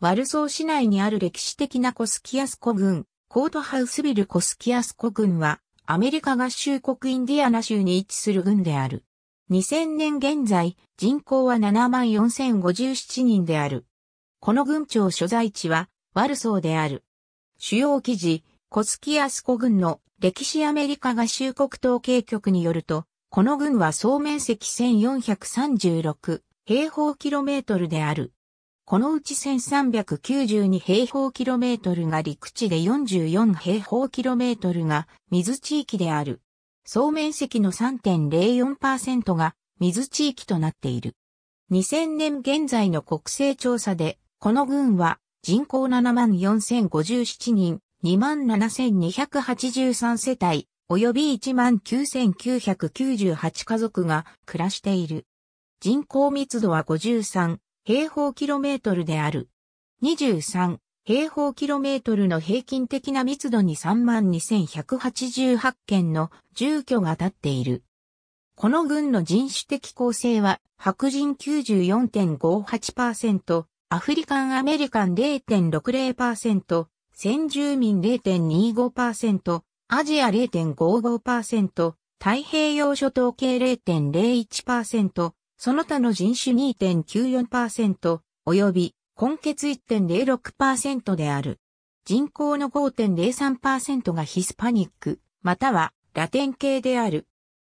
ワルソー市内にある歴史的なコスキアスコ郡、コートハウスビルコスキアスコ郡は、アメリカ合衆国インディアナ州に位置する郡である。2000年現在、人口は74,057人である。この郡庁所在地は、ワルソーである。主要記事、コスキアスコ郡の歴史アメリカ合衆国統計局によると、この郡は総面積1436平方キロメートルである。このうち1392平方キロメートルが陸地で44平方キロメートルが水地域である。総面積の3.04%が水地域となっている。2000年現在の国勢調査で、この群は人口74,057人、27,283世帯、及び19,998家族が暮らしている。人口密度は53、平方キロメートルである。23、平方キロメートルの平均的な密度に32,188件の住居が立っている。この軍の人種的構成は、白人94.58%、アフリカンアメリカン0.60%、先住民0.25%、アジア0.55%、太平洋諸島系0.01%、その他の人種2.94%、及び、根血1.06%である。人口の5.03%がヒスパニック、またはラテン系である。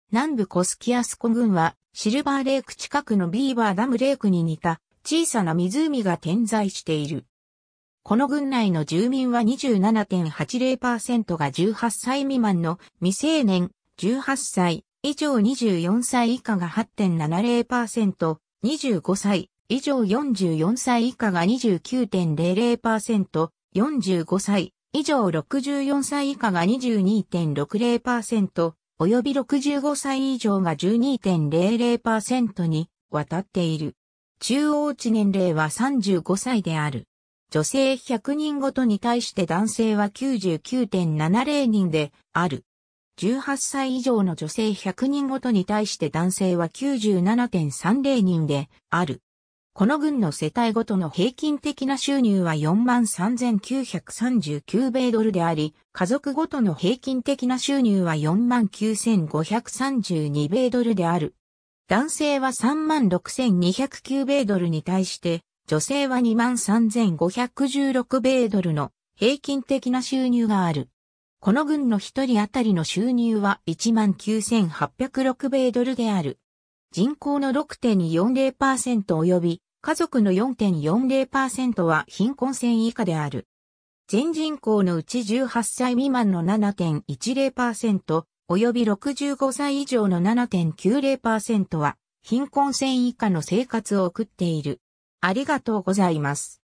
南部コスキアスコ郡は、シルバーレーク近くのビーバーダムレークに似た小さな湖が点在している。この郡内の住民は27.80%が18歳未満の未成年、18歳、以上24歳以下が8.70%、25歳以上44歳以下が29.00%、45歳以上64歳以下が22.60%、及び65歳以上が12.00%に渡っている。中央値年齢は35歳である。女性100人ごとに対して男性は99.70人である。18歳以上の女性100人ごとに対して男性は97.30人である。この軍の世帯ごとの平均的な収入は43,939米ドルであり、家族ごとの平均的な収入は49,532米ドルである。男性は36,209米ドルに対して、女性は23,516米ドルの平均的な収入がある。この軍の一人当たりの収入は19,806米ドルである。人口の6.40%及び家族の4.40%は貧困線以下である。全人口のうち18歳未満の7.10%及び65歳以上の7.90%は貧困線以下の生活を送っている。ありがとうございます。